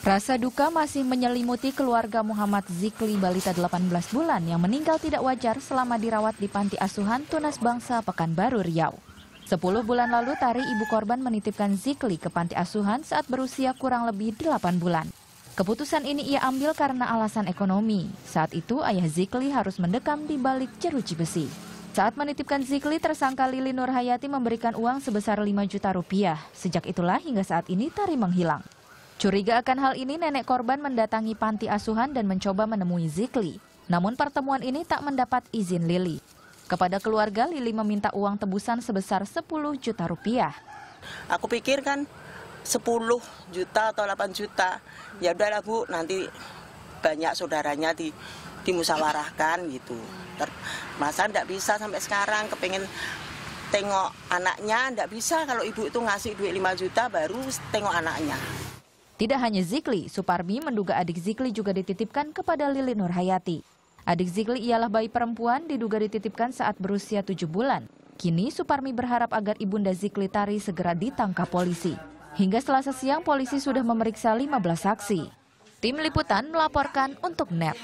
Rasa duka masih menyelimuti keluarga Muhammad Zikli balita 18 bulan yang meninggal tidak wajar selama dirawat di panti asuhan Tunas Bangsa Pekanbaru Riau. 10 bulan lalu Tari ibu korban menitipkan Zikli ke panti asuhan saat berusia kurang lebih 8 bulan. Keputusan ini ia ambil karena alasan ekonomi. Saat itu ayah Zikli harus mendekam di balik jeruji besi. Saat menitipkan Zikli, tersangka Lili Nurhayati memberikan uang sebesar 5 juta rupiah. Sejak itulah hingga saat ini Tari menghilang. Curiga akan hal ini, nenek korban mendatangi panti asuhan dan mencoba menemui Zikli. Namun pertemuan ini tak mendapat izin Lili. Kepada keluarga, Lili meminta uang tebusan sebesar 10 juta rupiah. Aku pikir kan 10 juta atau 8 juta. Ya udahlah Bu, nanti banyak saudaranya di dimusawarahkan gitu. Masan masa tidak bisa sampai sekarang kepengen tengok anaknya, tidak bisa kalau ibu itu ngasih duit 5 juta baru tengok anaknya. Tidak hanya Zikli, Suparmi menduga adik Zikli juga dititipkan kepada Lili Nurhayati. Adik Zikli ialah bayi perempuan diduga dititipkan saat berusia 7 bulan. Kini Suparmi berharap agar Ibunda Zikli Tari segera ditangkap polisi. Hingga selasa siang polisi sudah memeriksa 15 saksi. Tim Liputan melaporkan untuk NET.